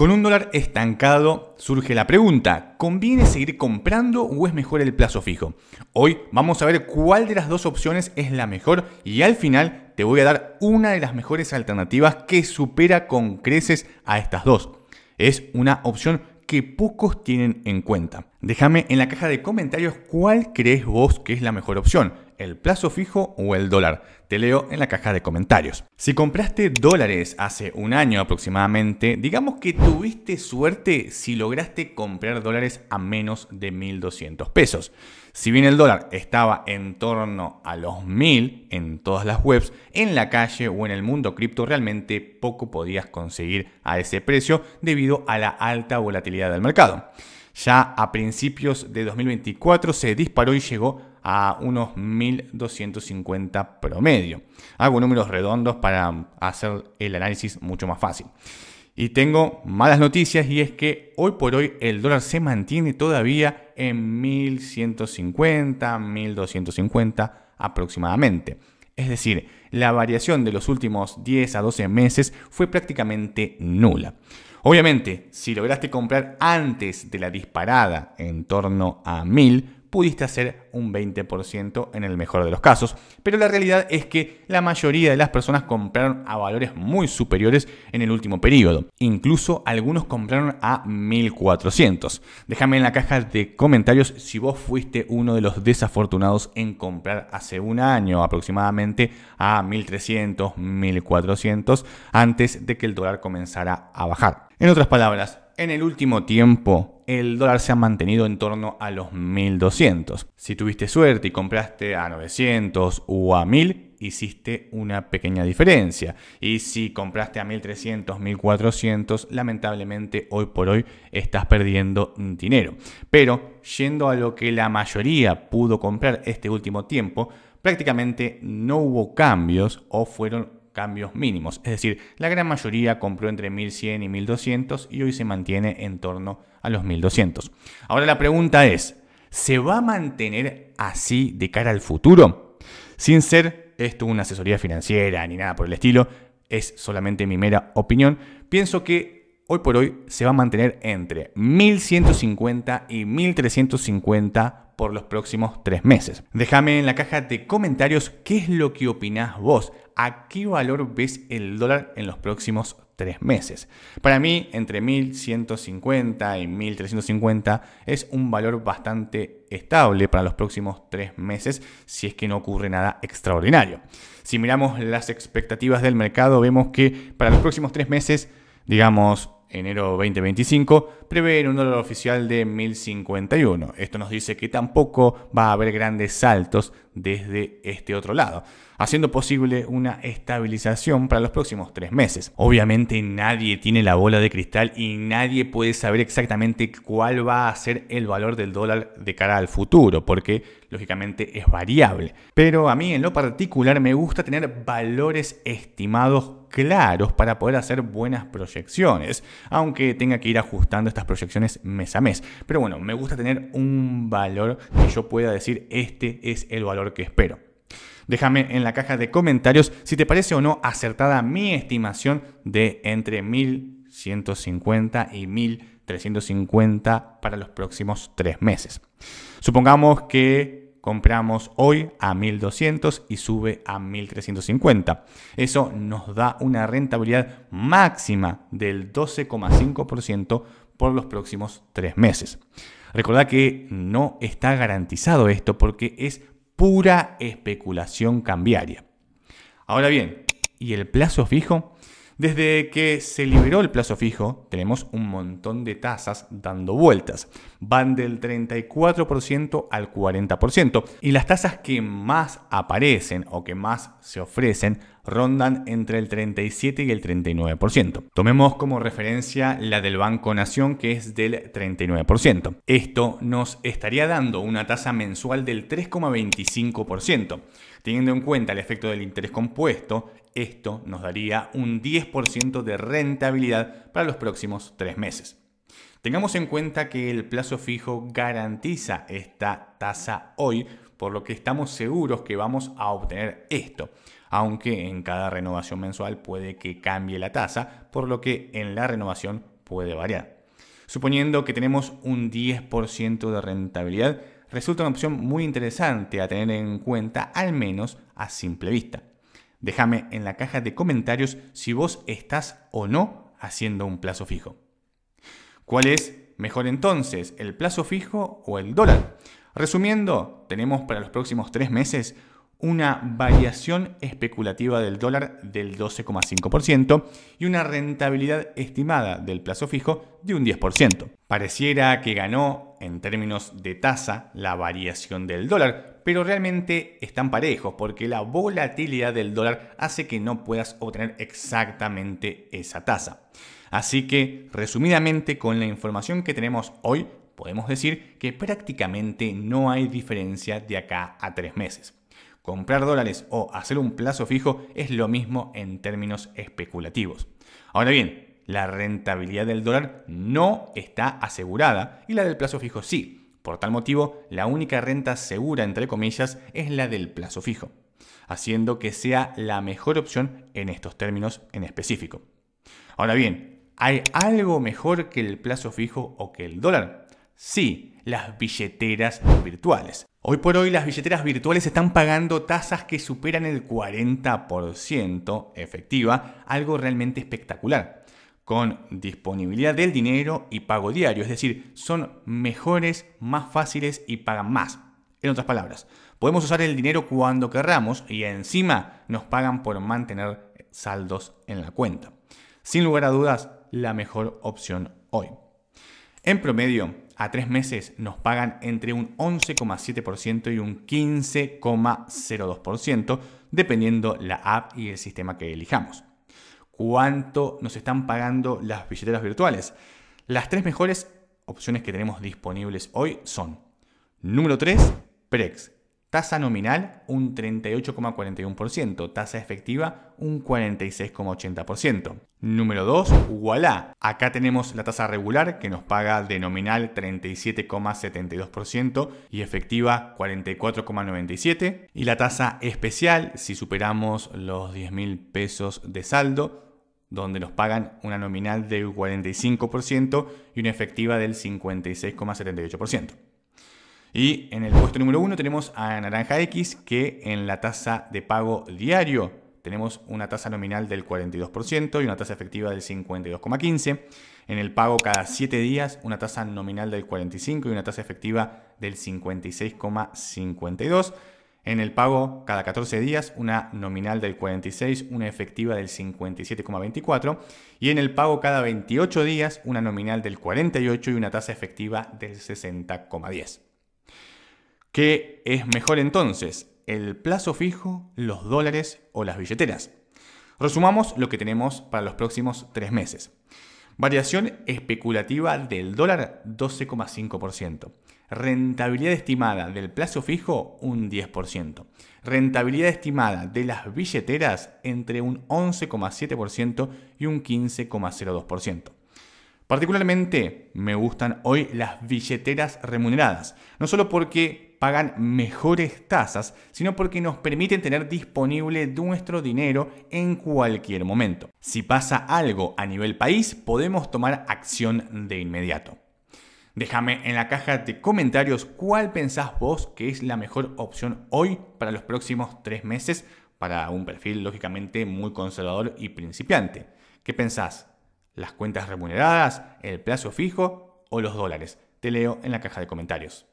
Con un dólar estancado surge la pregunta, ¿conviene seguir comprando o es mejor el plazo fijo? Hoy vamos a ver cuál de las dos opciones es la mejor y al final te voy a dar una de las mejores alternativas que supera con creces a estas dos. Es una opción que pocos tienen en cuenta. Déjame en la caja de comentarios cuál crees vos que es la mejor opción el plazo fijo o el dólar. Te leo en la caja de comentarios. Si compraste dólares hace un año aproximadamente, digamos que tuviste suerte si lograste comprar dólares a menos de 1.200 pesos. Si bien el dólar estaba en torno a los 1.000 en todas las webs, en la calle o en el mundo cripto realmente poco podías conseguir a ese precio debido a la alta volatilidad del mercado. Ya a principios de 2024 se disparó y llegó a unos 1250 promedio. Hago números redondos para hacer el análisis mucho más fácil. Y tengo malas noticias y es que hoy por hoy el dólar se mantiene todavía en 1150, 1250 aproximadamente. Es decir, la variación de los últimos 10 a 12 meses fue prácticamente nula. Obviamente, si lograste comprar antes de la disparada en torno a 1000, pudiste hacer un 20% en el mejor de los casos. Pero la realidad es que la mayoría de las personas compraron a valores muy superiores en el último periodo. Incluso algunos compraron a 1400. Déjame en la caja de comentarios si vos fuiste uno de los desafortunados en comprar hace un año aproximadamente a 1300, 1400 antes de que el dólar comenzara a bajar. En otras palabras, en el último tiempo el dólar se ha mantenido en torno a los 1200. Si tuviste suerte y compraste a 900 o a 1000, hiciste una pequeña diferencia. Y si compraste a 1300, 1400, lamentablemente hoy por hoy estás perdiendo dinero. Pero yendo a lo que la mayoría pudo comprar este último tiempo, prácticamente no hubo cambios o fueron cambios mínimos. Es decir, la gran mayoría compró entre 1100 y 1200 y hoy se mantiene en torno a los 1200. Ahora la pregunta es, ¿se va a mantener así de cara al futuro? Sin ser esto una asesoría financiera ni nada por el estilo, es solamente mi mera opinión, pienso que hoy por hoy se va a mantener entre 1150 y 1350 por los próximos tres meses. Déjame en la caja de comentarios qué es lo que opinás vos a qué valor ves el dólar en los próximos tres meses. Para mí, entre 1150 y 1350 es un valor bastante estable para los próximos tres meses si es que no ocurre nada extraordinario. Si miramos las expectativas del mercado, vemos que para los próximos tres meses, digamos enero 2025, prevén un dólar oficial de 1051. Esto nos dice que tampoco va a haber grandes saltos desde este otro lado, haciendo posible una estabilización para los próximos tres meses. Obviamente nadie tiene la bola de cristal y nadie puede saber exactamente cuál va a ser el valor del dólar de cara al futuro, porque lógicamente es variable. Pero a mí en lo particular me gusta tener valores estimados claros para poder hacer buenas proyecciones, aunque tenga que ir ajustando estas proyecciones mes a mes. Pero bueno, me gusta tener un valor que yo pueda decir, este es el valor que espero. Déjame en la caja de comentarios si te parece o no acertada mi estimación de entre 1150 y 1350 para los próximos tres meses. Supongamos que compramos hoy a 1200 y sube a 1350. Eso nos da una rentabilidad máxima del 12,5% por los próximos tres meses. Recordad que no está garantizado esto porque es pura especulación cambiaria. Ahora bien, ¿y el plazo fijo? Desde que se liberó el plazo fijo, tenemos un montón de tasas dando vueltas. Van del 34% al 40%. Y las tasas que más aparecen o que más se ofrecen rondan entre el 37 y el 39%. Tomemos como referencia la del Banco Nación que es del 39%. Esto nos estaría dando una tasa mensual del 3,25%. Teniendo en cuenta el efecto del interés compuesto, esto nos daría un 10% de rentabilidad para los próximos tres meses. Tengamos en cuenta que el plazo fijo garantiza esta tasa hoy por lo que estamos seguros que vamos a obtener esto, aunque en cada renovación mensual puede que cambie la tasa, por lo que en la renovación puede variar. Suponiendo que tenemos un 10% de rentabilidad, resulta una opción muy interesante a tener en cuenta, al menos a simple vista. Déjame en la caja de comentarios si vos estás o no haciendo un plazo fijo. ¿Cuál es mejor entonces, el plazo fijo o el dólar? Resumiendo, tenemos para los próximos tres meses una variación especulativa del dólar del 12,5% y una rentabilidad estimada del plazo fijo de un 10%. Pareciera que ganó en términos de tasa la variación del dólar, pero realmente están parejos porque la volatilidad del dólar hace que no puedas obtener exactamente esa tasa. Así que, resumidamente, con la información que tenemos hoy, podemos decir que prácticamente no hay diferencia de acá a tres meses. Comprar dólares o hacer un plazo fijo es lo mismo en términos especulativos. Ahora bien, la rentabilidad del dólar no está asegurada y la del plazo fijo sí. Por tal motivo, la única renta segura, entre comillas, es la del plazo fijo, haciendo que sea la mejor opción en estos términos en específico. Ahora bien, ¿hay algo mejor que el plazo fijo o que el dólar? Sí, las billeteras virtuales. Hoy por hoy las billeteras virtuales están pagando tasas que superan el 40% efectiva, algo realmente espectacular, con disponibilidad del dinero y pago diario, es decir, son mejores, más fáciles y pagan más. En otras palabras, podemos usar el dinero cuando querramos y encima nos pagan por mantener saldos en la cuenta. Sin lugar a dudas, la mejor opción hoy. En promedio, a tres meses nos pagan entre un 11,7% y un 15,02%, dependiendo la app y el sistema que elijamos. ¿Cuánto nos están pagando las billeteras virtuales? Las tres mejores opciones que tenemos disponibles hoy son número 3, Prex, Tasa nominal un 38,41%, tasa efectiva un 46,80%. Número 2, voilà. Acá tenemos la tasa regular que nos paga de nominal 37,72% y efectiva 44,97%. Y la tasa especial, si superamos los 10 mil pesos de saldo, donde nos pagan una nominal del 45% y una efectiva del 56,78%. Y en el puesto número 1 tenemos a Naranja X, que en la tasa de pago diario tenemos una tasa nominal del 42% y una tasa efectiva del 52,15%. En el pago cada 7 días, una tasa nominal del 45% y una tasa efectiva del 56,52%. En el pago cada 14 días, una nominal del 46, una efectiva del 57,24. Y en el pago cada 28 días, una nominal del 48 y una tasa efectiva del 60,10. ¿Qué es mejor entonces? ¿El plazo fijo, los dólares o las billeteras? Resumamos lo que tenemos para los próximos tres meses. Variación especulativa del dólar 12,5%. Rentabilidad estimada del plazo fijo un 10%. Rentabilidad estimada de las billeteras entre un 11,7% y un 15,02%. Particularmente me gustan hoy las billeteras remuneradas, no solo porque pagan mejores tasas, sino porque nos permiten tener disponible nuestro dinero en cualquier momento. Si pasa algo a nivel país, podemos tomar acción de inmediato. Déjame en la caja de comentarios cuál pensás vos que es la mejor opción hoy para los próximos tres meses para un perfil lógicamente muy conservador y principiante. ¿Qué pensás? ¿Las cuentas remuneradas, el plazo fijo o los dólares? Te leo en la caja de comentarios.